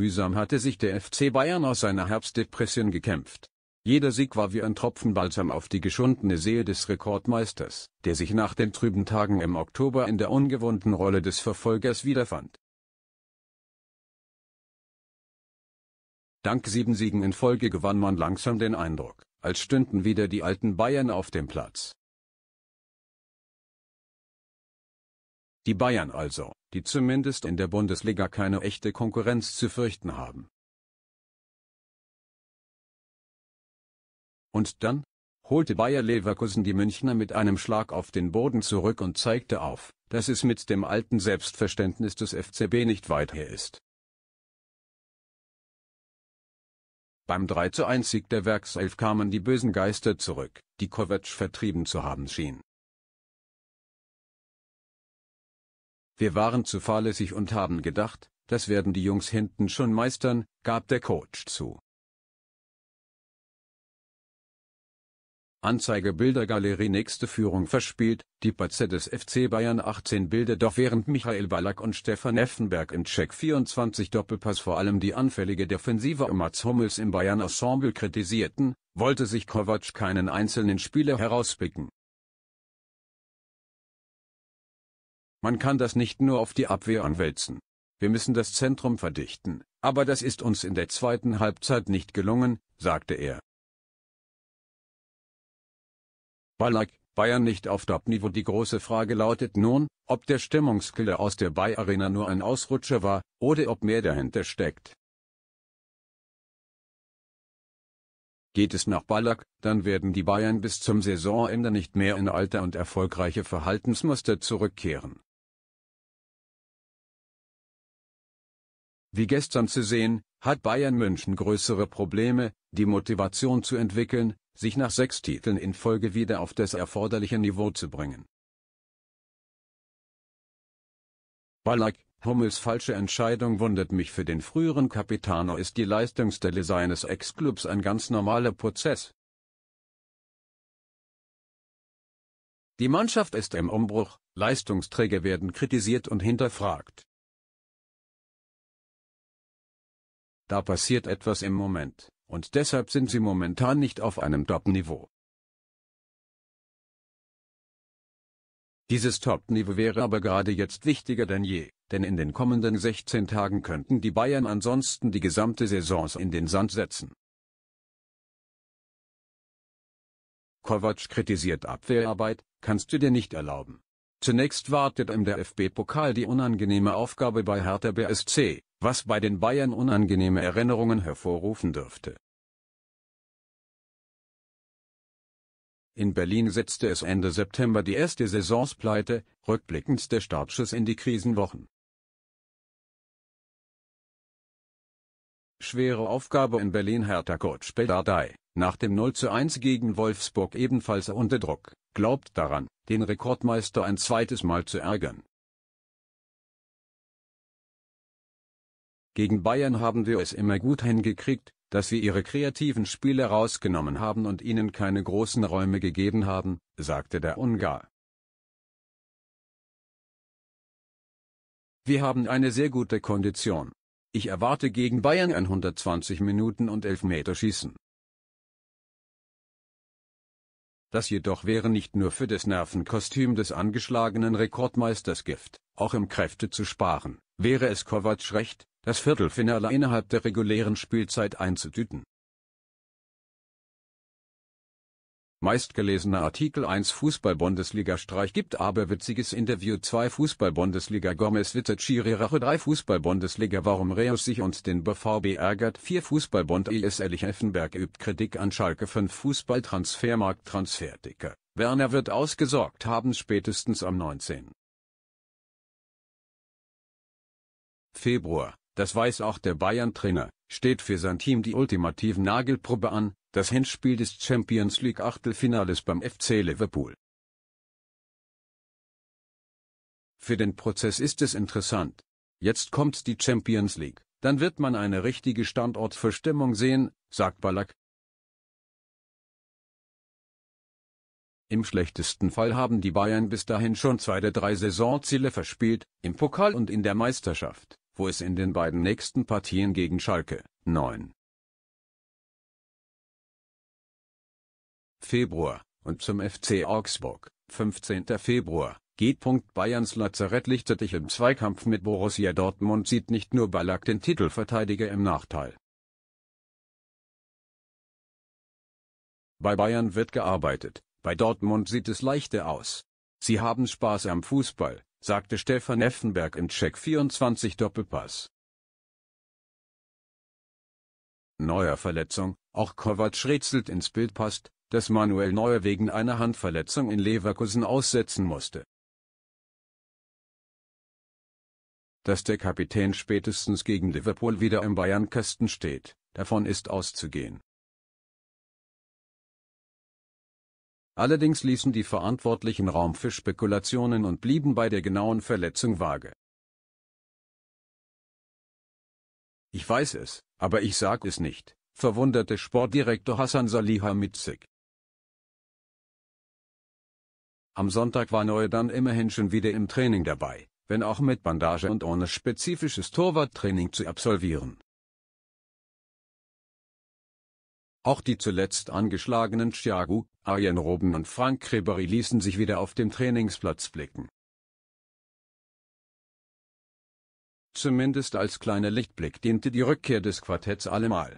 Mühsam hatte sich der FC Bayern aus seiner Herbstdepression gekämpft. Jeder Sieg war wie ein Tropfen Balsam auf die geschundene Seele des Rekordmeisters, der sich nach den trüben Tagen im Oktober in der ungewohnten Rolle des Verfolgers wiederfand. Dank sieben Siegen in Folge gewann man langsam den Eindruck, als stünden wieder die alten Bayern auf dem Platz. Die Bayern also, die zumindest in der Bundesliga keine echte Konkurrenz zu fürchten haben. Und dann? holte Bayer Leverkusen die Münchner mit einem Schlag auf den Boden zurück und zeigte auf, dass es mit dem alten Selbstverständnis des FCB nicht weit her ist. Beim 3 zu 1 Sieg der Werkself kamen die bösen Geister zurück, die Kovac vertrieben zu haben schien. Wir waren zu fahrlässig und haben gedacht, das werden die Jungs hinten schon meistern, gab der Coach zu. Anzeige Bildergalerie nächste Führung verspielt, die Pazze des FC Bayern 18 Bilder doch während Michael Ballack und Stefan Effenberg im Check 24 Doppelpass vor allem die anfällige Defensive um Mats Hummels im Bayern Ensemble kritisierten, wollte sich Kovac keinen einzelnen Spieler herauspicken. Man kann das nicht nur auf die Abwehr anwälzen. Wir müssen das Zentrum verdichten, aber das ist uns in der zweiten Halbzeit nicht gelungen, sagte er. Ballack, Bayern nicht auf Top-Niveau Die große Frage lautet nun, ob der Stimmungskiller aus der Bay Arena nur ein Ausrutscher war, oder ob mehr dahinter steckt. Geht es nach Ballack, dann werden die Bayern bis zum Saisonende nicht mehr in alte und erfolgreiche Verhaltensmuster zurückkehren. Wie gestern zu sehen, hat Bayern München größere Probleme, die Motivation zu entwickeln, sich nach sechs Titeln in Folge wieder auf das erforderliche Niveau zu bringen. Ballack, Hummels falsche Entscheidung wundert mich für den früheren Capitano ist die Leistungsstelle seines Ex-Clubs ein ganz normaler Prozess. Die Mannschaft ist im Umbruch, Leistungsträger werden kritisiert und hinterfragt. Da passiert etwas im Moment, und deshalb sind sie momentan nicht auf einem Top-Niveau. Dieses Top-Niveau wäre aber gerade jetzt wichtiger denn je, denn in den kommenden 16 Tagen könnten die Bayern ansonsten die gesamte Saison in den Sand setzen. Kovac kritisiert Abwehrarbeit, kannst du dir nicht erlauben. Zunächst wartet im fb pokal die unangenehme Aufgabe bei Hertha BSC, was bei den Bayern unangenehme Erinnerungen hervorrufen dürfte. In Berlin setzte es Ende September die erste Saisonspleite, rückblickend der Startschuss in die Krisenwochen. Schwere Aufgabe in Berlin Hertha Coach Dardai, nach dem 0:1 gegen Wolfsburg ebenfalls unter Druck, glaubt daran, den Rekordmeister ein zweites Mal zu ärgern. Gegen Bayern haben wir es immer gut hingekriegt, dass wir ihre kreativen Spieler rausgenommen haben und ihnen keine großen Räume gegeben haben, sagte der Ungar. Wir haben eine sehr gute Kondition. Ich erwarte gegen Bayern 120 Minuten und Elfmeterschießen. Das jedoch wäre nicht nur für das Nervenkostüm des angeschlagenen Rekordmeisters Gift, auch im Kräfte zu sparen, wäre es Kovac recht, das Viertelfinale innerhalb der regulären Spielzeit einzutüten. Meistgelesener Artikel 1 Fußball-Bundesliga-Streich gibt aber witziges Interview 2 Fußball-Bundesliga Gomez wittert Schirirache 3 Fußball-Bundesliga Warum Reus sich und den BVB ärgert 4 Fußball-Bund IS Ehrlich Effenberg übt Kritik an Schalke 5 Fußball-Transfermarkt Transferticker Werner wird ausgesorgt haben spätestens am 19. Februar das weiß auch der Bayern-Trainer, steht für sein Team die ultimative Nagelprobe an, das Hinspiel des Champions League Achtelfinales beim FC Liverpool. Für den Prozess ist es interessant. Jetzt kommt die Champions League, dann wird man eine richtige Standortverstimmung sehen, sagt Ballack. Im schlechtesten Fall haben die Bayern bis dahin schon zwei der drei Saisonziele verspielt, im Pokal und in der Meisterschaft wo es in den beiden nächsten Partien gegen Schalke, 9. Februar und zum FC Augsburg, 15. Februar, geht. Bayerns Lazarett lichtet dich im Zweikampf mit Borussia Dortmund sieht nicht nur Ballack den Titelverteidiger im Nachteil. Bei Bayern wird gearbeitet, bei Dortmund sieht es leichter aus. Sie haben Spaß am Fußball, sagte Stefan Effenberg im Check 24 Doppelpass. Neuer Verletzung, auch Kovac rätselt ins Bild passt, dass Manuel Neuer wegen einer Handverletzung in Leverkusen aussetzen musste. Dass der Kapitän spätestens gegen Liverpool wieder im Bayernkasten steht, davon ist auszugehen. Allerdings ließen die Verantwortlichen Raum für Spekulationen und blieben bei der genauen Verletzung vage. Ich weiß es, aber ich sag es nicht, verwunderte Sportdirektor Hassan Salihamidzic. Am Sonntag war Neue dann immerhin schon wieder im Training dabei, wenn auch mit Bandage und ohne spezifisches Torwarttraining zu absolvieren. Auch die zuletzt angeschlagenen Thiago, Arjen Robben und Frank Ribery ließen sich wieder auf dem Trainingsplatz blicken. Zumindest als kleiner Lichtblick diente die Rückkehr des Quartetts allemal.